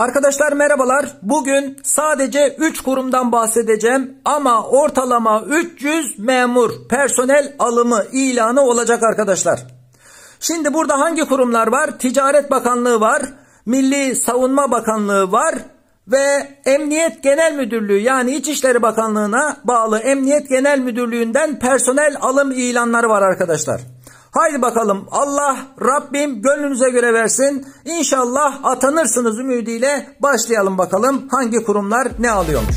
Arkadaşlar merhabalar. Bugün sadece 3 kurumdan bahsedeceğim ama ortalama 300 memur personel alımı ilanı olacak arkadaşlar. Şimdi burada hangi kurumlar var? Ticaret Bakanlığı var, Milli Savunma Bakanlığı var ve Emniyet Genel Müdürlüğü yani İçişleri Bakanlığı'na bağlı Emniyet Genel Müdürlüğü'nden personel alım ilanları var arkadaşlar. Haydi bakalım Allah Rabbim gönlünüze göre versin. İnşallah atanırsınız ümidiyle başlayalım bakalım hangi kurumlar ne alıyormuş.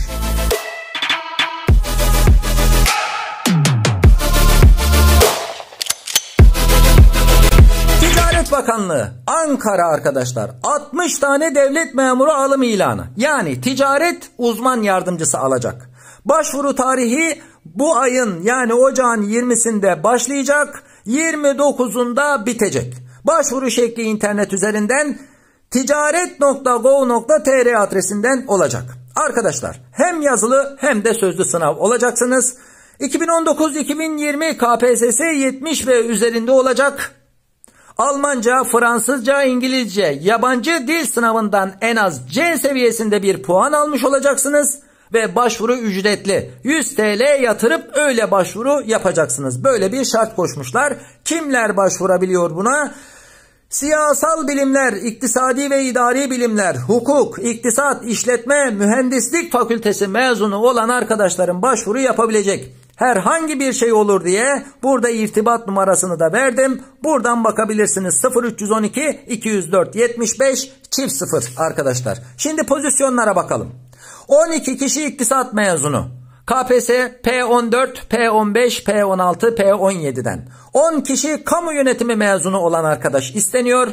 Ticaret Bakanlığı Ankara arkadaşlar 60 tane devlet memuru alım ilanı yani ticaret uzman yardımcısı alacak. Başvuru tarihi bu ayın yani ocağın 20'sinde başlayacak. 29'unda bitecek. Başvuru şekli internet üzerinden ticaret.go.tr adresinden olacak. Arkadaşlar hem yazılı hem de sözlü sınav olacaksınız. 2019-2020 KPSS 70 ve üzerinde olacak. Almanca, Fransızca, İngilizce, yabancı dil sınavından en az C seviyesinde bir puan almış olacaksınız ve başvuru ücretli. 100 TL yatırıp öyle başvuru yapacaksınız. Böyle bir şart koşmuşlar. Kimler başvurabiliyor buna? Siyasal bilimler, iktisadi ve idari bilimler, hukuk, iktisat, işletme, mühendislik fakültesi mezunu olan arkadaşların başvuru yapabilecek. Herhangi bir şey olur diye burada irtibat numarasını da verdim. Buradan bakabilirsiniz 0312 204 75 çift 0 arkadaşlar. Şimdi pozisyonlara bakalım. 12 kişi iktisat mezunu. KPSS P14, P15, P16, P17'den. 10 kişi kamu yönetimi mezunu olan arkadaş isteniyor.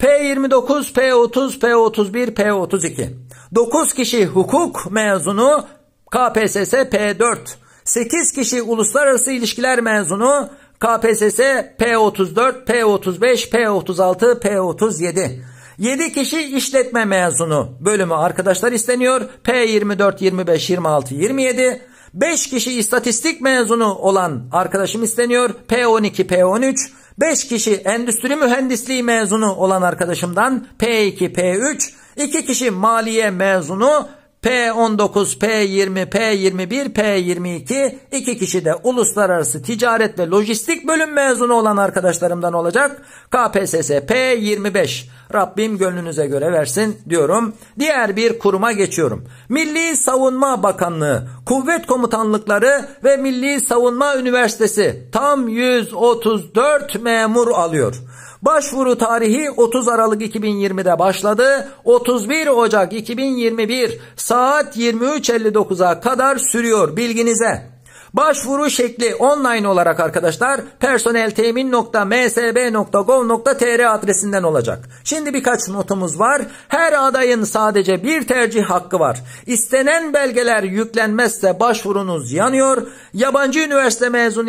P29, P30, P31, P32. 9 kişi hukuk mezunu KPSS P4. 8 kişi uluslararası ilişkiler mezunu KPSS P34, P35, P36, P37. 7 kişi işletme mezunu bölümü arkadaşlar isteniyor. P24, 25, 26, 27. 5 kişi istatistik mezunu olan arkadaşım isteniyor. P12, P13. 5 kişi endüstri mühendisliği mezunu olan arkadaşımdan P2, P3. 2 kişi maliye mezunu P19, P20, P21, P22 iki kişi de uluslararası ticaret ve lojistik bölüm mezunu olan arkadaşlarımdan olacak. KPSS P25 Rabbim gönlünüze göre versin diyorum. Diğer bir kuruma geçiyorum. Milli Savunma Bakanlığı, Kuvvet Komutanlıkları ve Milli Savunma Üniversitesi tam 134 memur alıyor. Başvuru tarihi 30 Aralık 2020'de başladı. 31 Ocak 2021 saat 23.59'a kadar sürüyor bilginize. Başvuru şekli online olarak arkadaşlar personeltemin.msb.gov.tr adresinden olacak. Şimdi birkaç notumuz var. Her adayın sadece bir tercih hakkı var. İstenen belgeler yüklenmezse başvurunuz yanıyor. Yabancı üniversite mezunu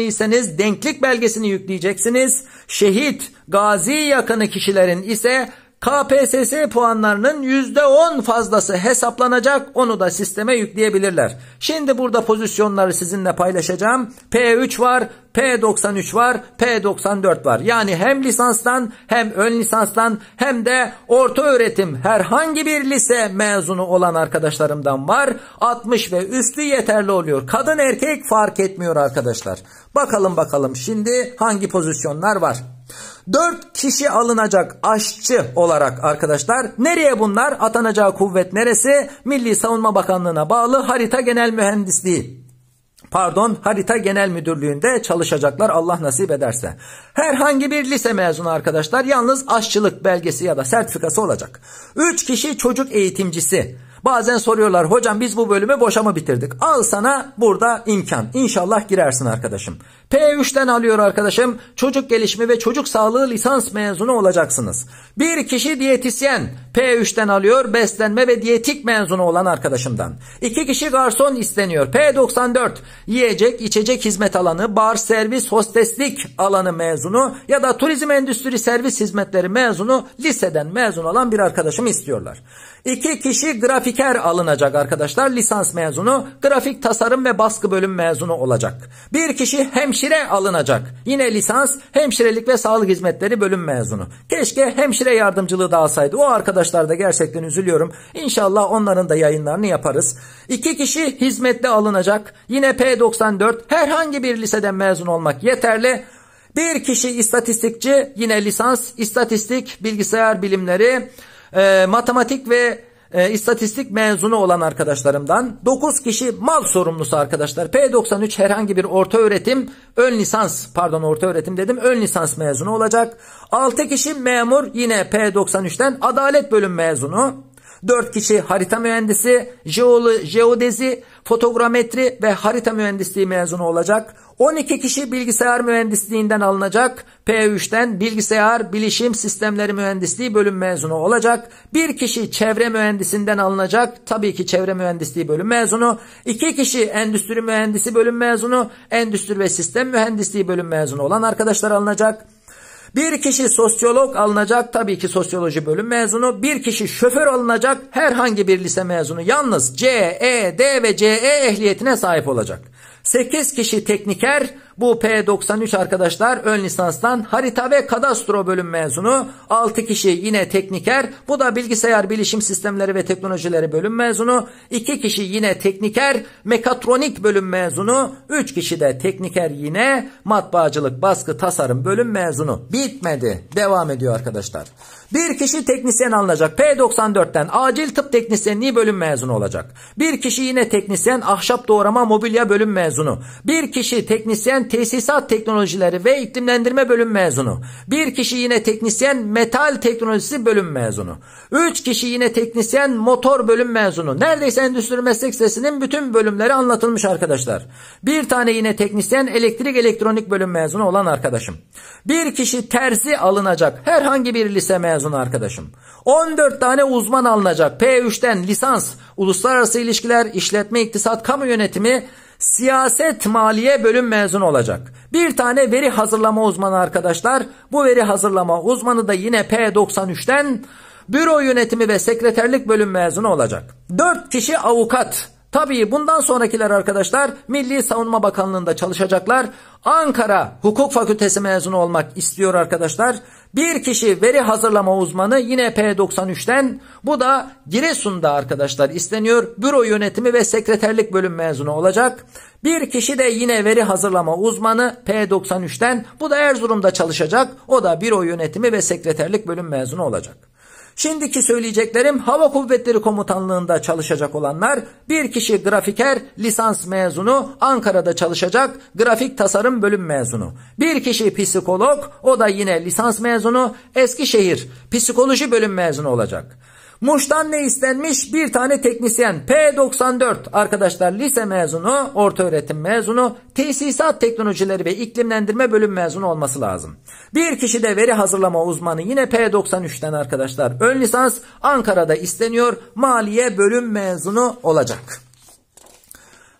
denklik belgesini yükleyeceksiniz. Şehit, gazi yakını kişilerin ise KPSS puanlarının %10 fazlası hesaplanacak onu da sisteme yükleyebilirler. Şimdi burada pozisyonları sizinle paylaşacağım. P3 var, P93 var, P94 var. Yani hem lisanstan hem ön lisanstan hem de orta öğretim herhangi bir lise mezunu olan arkadaşlarımdan var. 60 ve üstü yeterli oluyor. Kadın erkek fark etmiyor arkadaşlar. Bakalım bakalım şimdi hangi pozisyonlar var. 4 kişi alınacak aşçı olarak arkadaşlar. Nereye bunlar? Atanacağı kuvvet neresi? Milli Savunma Bakanlığı'na bağlı harita genel mühendisliği. Pardon harita genel müdürlüğünde çalışacaklar Allah nasip ederse. Herhangi bir lise mezunu arkadaşlar yalnız aşçılık belgesi ya da sertifikası olacak. 3 kişi çocuk eğitimcisi. Bazen soruyorlar hocam biz bu bölümü boşa mı bitirdik? Al sana burada imkan. İnşallah girersin arkadaşım. P3'ten alıyor arkadaşım. Çocuk gelişimi ve çocuk sağlığı lisans mezunu olacaksınız. Bir kişi diyetisyen P3'ten alıyor. Beslenme ve diyetik mezunu olan arkadaşımdan. İki kişi garson isteniyor. P94 yiyecek içecek hizmet alanı, bar servis hosteslik alanı mezunu ya da turizm endüstri servis hizmetleri mezunu liseden mezun olan bir arkadaşım istiyorlar. İki kişi grafiker alınacak arkadaşlar. Lisans mezunu, grafik tasarım ve baskı bölüm mezunu olacak. Bir kişi hemşire alınacak. Yine lisans, hemşirelik ve sağlık hizmetleri bölüm mezunu. Keşke hemşire yardımcılığı da alsaydı. O arkadaşlar da gerçekten üzülüyorum. İnşallah onların da yayınlarını yaparız. İki kişi hizmetle alınacak. Yine P94 herhangi bir liseden mezun olmak yeterli. Bir kişi istatistikçi yine lisans, istatistik, bilgisayar bilimleri, e, matematik ve e, istatistik mezunu olan arkadaşlarımdan 9 kişi mal sorumlusu arkadaşlar. P93 herhangi bir orta öğretim ön lisans pardon orta öğretim dedim ön lisans mezunu olacak. 6 kişi memur yine P93'ten adalet bölüm mezunu. 4 kişi harita mühendisi, jeolo, jeodezi, fotogrametri ve harita mühendisliği mezunu olacak. 12 kişi bilgisayar mühendisliğinden alınacak. P3'ten bilgisayar bilişim sistemleri mühendisliği bölüm mezunu olacak. Bir kişi çevre mühendisinden alınacak. Tabii ki çevre mühendisliği bölüm mezunu. İki kişi endüstri mühendisi bölüm mezunu. Endüstri ve sistem mühendisliği bölüm mezunu olan arkadaşlar alınacak. Bir kişi sosyolog alınacak tabii ki sosyoloji bölüm mezunu. Bir kişi şoför alınacak herhangi bir lise mezunu. Yalnız C, E, D ve CE ehliyetine sahip olacak. 8 kişi tekniker, bu P93 arkadaşlar ön lisanstan harita ve kadastro bölüm mezunu. 6 kişi yine tekniker. Bu da bilgisayar bilişim sistemleri ve teknolojileri bölüm mezunu. 2 kişi yine tekniker mekatronik bölüm mezunu. 3 kişi de tekniker yine matbaacılık baskı tasarım bölüm mezunu. Bitmedi. Devam ediyor arkadaşlar. Bir kişi teknisyen alınacak. P94'ten acil tıp teknisyenliği bölüm mezunu olacak. Bir kişi yine teknisyen ahşap doğrama mobilya bölüm mezunu. Bir kişi teknisyen tesisat teknolojileri ve iklimlendirme bölüm mezunu. Bir kişi yine teknisyen metal teknolojisi bölüm mezunu. Üç kişi yine teknisyen motor bölüm mezunu. Neredeyse endüstri meslek sitesinin bütün bölümleri anlatılmış arkadaşlar. Bir tane yine teknisyen elektrik elektronik bölüm mezunu olan arkadaşım. Bir kişi terzi alınacak herhangi bir lise mezunu arkadaşım. 14 tane uzman alınacak. P3'ten lisans, uluslararası ilişkiler, işletme, iktisat, kamu yönetimi, siyaset maliye bölüm mezunu olacak. Bir tane veri hazırlama uzmanı arkadaşlar. Bu veri hazırlama uzmanı da yine P93'ten büro yönetimi ve sekreterlik bölüm mezunu olacak. 4 kişi avukat. Tabii bundan sonrakiler arkadaşlar Milli Savunma Bakanlığı'nda çalışacaklar. Ankara Hukuk Fakültesi mezunu olmak istiyor arkadaşlar. Bir kişi veri hazırlama uzmanı yine P93'ten bu da Giresun'da arkadaşlar isteniyor. Büro yönetimi ve sekreterlik bölüm mezunu olacak. Bir kişi de yine veri hazırlama uzmanı P93'ten bu da Erzurum'da çalışacak. O da büro yönetimi ve sekreterlik bölüm mezunu olacak. Şimdiki söyleyeceklerim Hava Kuvvetleri Komutanlığı'nda çalışacak olanlar, bir kişi grafiker, lisans mezunu, Ankara'da çalışacak, grafik tasarım bölüm mezunu. Bir kişi psikolog, o da yine lisans mezunu, Eskişehir, psikoloji bölüm mezunu olacak. Muş'tan ne istenmiş? Bir tane teknisyen P94 arkadaşlar lise mezunu, orta öğretim mezunu, tesisat teknolojileri ve iklimlendirme bölüm mezunu olması lazım. Bir kişi de veri hazırlama uzmanı yine P93'ten arkadaşlar ön lisans Ankara'da isteniyor maliye bölüm mezunu olacak.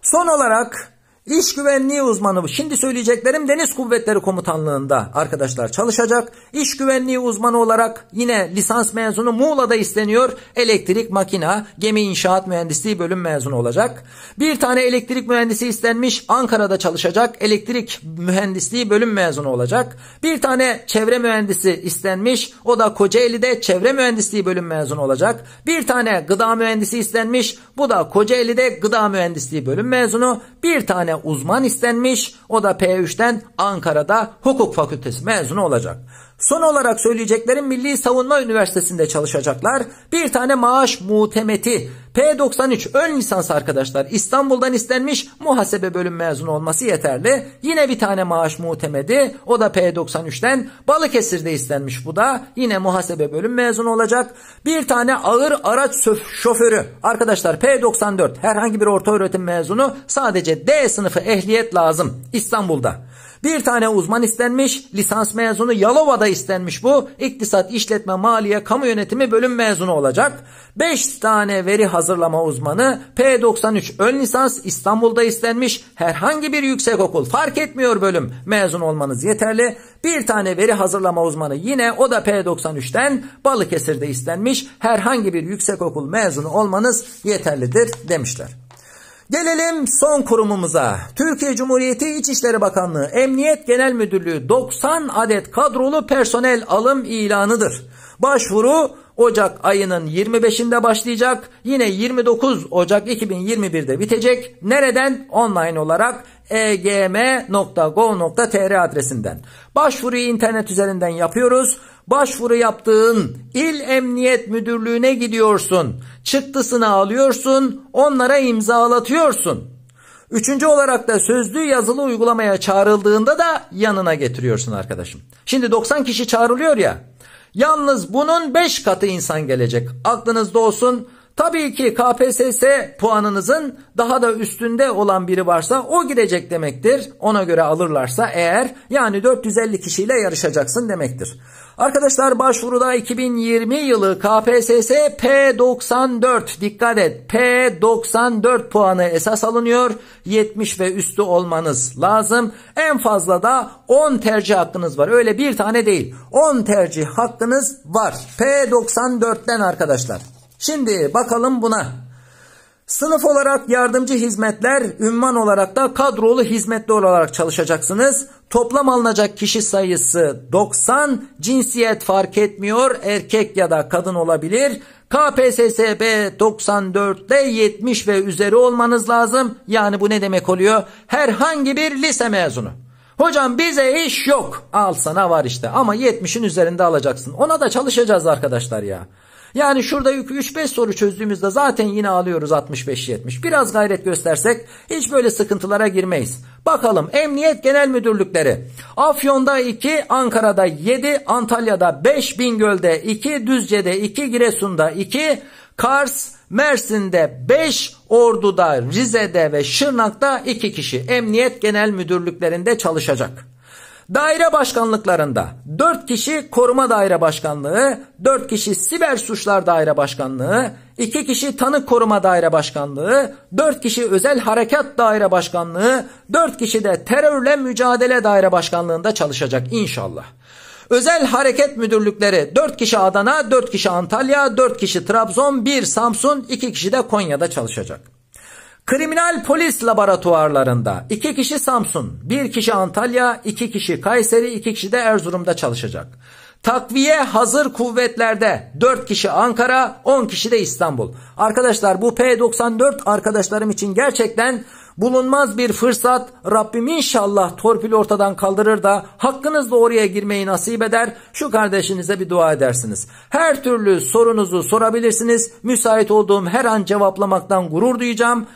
Son olarak İş güvenliği uzmanı şimdi söyleyeceklerim Deniz Kuvvetleri Komutanlığı'nda arkadaşlar çalışacak. İş güvenliği uzmanı olarak yine lisans mezunu Muğla'da isteniyor. Elektrik makina gemi inşaat mühendisliği bölüm mezunu olacak. Bir tane elektrik mühendisi istenmiş Ankara'da çalışacak. Elektrik mühendisliği bölüm mezunu olacak. Bir tane çevre mühendisi istenmiş o da Kocaeli'de çevre mühendisliği bölüm mezunu olacak. Bir tane gıda mühendisi istenmiş bu da Kocaeli'de gıda mühendisliği bölüm mezunu. Bir tane tane uzman istenmiş. O da P3'ten Ankara'da hukuk fakültesi mezunu olacak. Son olarak söyleyeceklerim Milli Savunma Üniversitesi'nde çalışacaklar. Bir tane maaş muhtemeti P93 ön lisans arkadaşlar İstanbul'dan istenmiş muhasebe bölüm mezunu olması yeterli. Yine bir tane maaş muhtemedi o da P93'ten Balıkesir'de istenmiş bu da yine muhasebe bölüm mezunu olacak. Bir tane ağır araç şoförü arkadaşlar P94 herhangi bir orta öğretim mezunu sadece D sınıfı ehliyet lazım İstanbul'da. Bir tane uzman istenmiş, lisans mezunu Yalova'da istenmiş bu. İktisat, işletme, maliye, kamu yönetimi bölüm mezunu olacak. 5 tane veri hazırlama uzmanı P93 ön lisans İstanbul'da istenmiş. Herhangi bir yüksekokul fark etmiyor bölüm mezun olmanız yeterli. Bir tane veri hazırlama uzmanı yine o da P93'ten Balıkesir'de istenmiş. Herhangi bir yüksekokul mezunu olmanız yeterlidir demişler. Gelelim son kurumumuza. Türkiye Cumhuriyeti İçişleri Bakanlığı Emniyet Genel Müdürlüğü 90 adet kadrolu personel alım ilanıdır. Başvuru Ocak ayının 25'inde başlayacak. Yine 29 Ocak 2021'de bitecek. Nereden? Online olarak egm.gov.tr adresinden. Başvuruyu internet üzerinden yapıyoruz. Başvuru yaptığın il emniyet müdürlüğüne gidiyorsun. Çıktısını alıyorsun, onlara imzalatıyorsun. Üçüncü olarak da sözlü yazılı uygulamaya çağrıldığında da yanına getiriyorsun arkadaşım. Şimdi 90 kişi çağrılıyor ya. Yalnız bunun 5 katı insan gelecek. Aklınızda olsun Tabii ki KPSS puanınızın daha da üstünde olan biri varsa o gidecek demektir. Ona göre alırlarsa eğer yani 450 kişiyle yarışacaksın demektir. Arkadaşlar başvuruda 2020 yılı KPSS P94 dikkat et P94 puanı esas alınıyor. 70 ve üstü olmanız lazım. En fazla da 10 tercih hakkınız var. Öyle bir tane değil. 10 tercih hakkınız var. P94'ten arkadaşlar. Şimdi bakalım buna. Sınıf olarak yardımcı hizmetler, ünvan olarak da kadrolu hizmetli olarak çalışacaksınız. Toplam alınacak kişi sayısı 90, cinsiyet fark etmiyor, erkek ya da kadın olabilir. KPSSB 94'te 70 ve üzeri olmanız lazım. Yani bu ne demek oluyor? Herhangi bir lise mezunu. Hocam bize iş yok. Al sana var işte ama 70'in üzerinde alacaksın. Ona da çalışacağız arkadaşlar ya. Yani şurada 3-5 soru çözdüğümüzde zaten yine alıyoruz 65-70. Biraz gayret göstersek hiç böyle sıkıntılara girmeyiz. Bakalım Emniyet Genel Müdürlükleri. Afyon'da 2, Ankara'da 7, Antalya'da 5, Bingöl'de 2, Düzce'de 2, Giresun'da 2, Kars, Mersin'de 5, Ordu'da, Rize'de ve Şırnak'ta 2 kişi Emniyet Genel Müdürlüklerinde çalışacak. Daire başkanlıklarında 4 kişi koruma daire başkanlığı, 4 kişi siber suçlar daire başkanlığı, 2 kişi tanık koruma daire başkanlığı, 4 kişi özel harekat daire başkanlığı, 4 kişi de terörle mücadele daire başkanlığında çalışacak inşallah. Özel hareket müdürlükleri 4 kişi Adana, 4 kişi Antalya, 4 kişi Trabzon, 1 Samsun, 2 kişi de Konya'da çalışacak. Kriminal polis laboratuvarlarında iki kişi Samsun, bir kişi Antalya, iki kişi Kayseri, iki kişi de Erzurum'da çalışacak. Takviye hazır kuvvetlerde 4 kişi Ankara, 10 kişi de İstanbul. Arkadaşlar bu P94 arkadaşlarım için gerçekten bulunmaz bir fırsat. Rabbim inşallah torpil ortadan kaldırır da hakkınızla oraya girmeyi nasip eder. Şu kardeşinize bir dua edersiniz. Her türlü sorunuzu sorabilirsiniz. Müsait olduğum her an cevaplamaktan gurur duyacağım.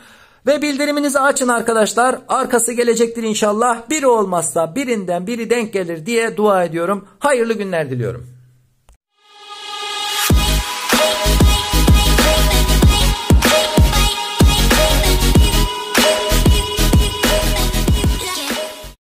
Ve bildiriminizi açın arkadaşlar. Arkası gelecektir inşallah. Biri olmazsa birinden biri denk gelir diye dua ediyorum. Hayırlı günler diliyorum.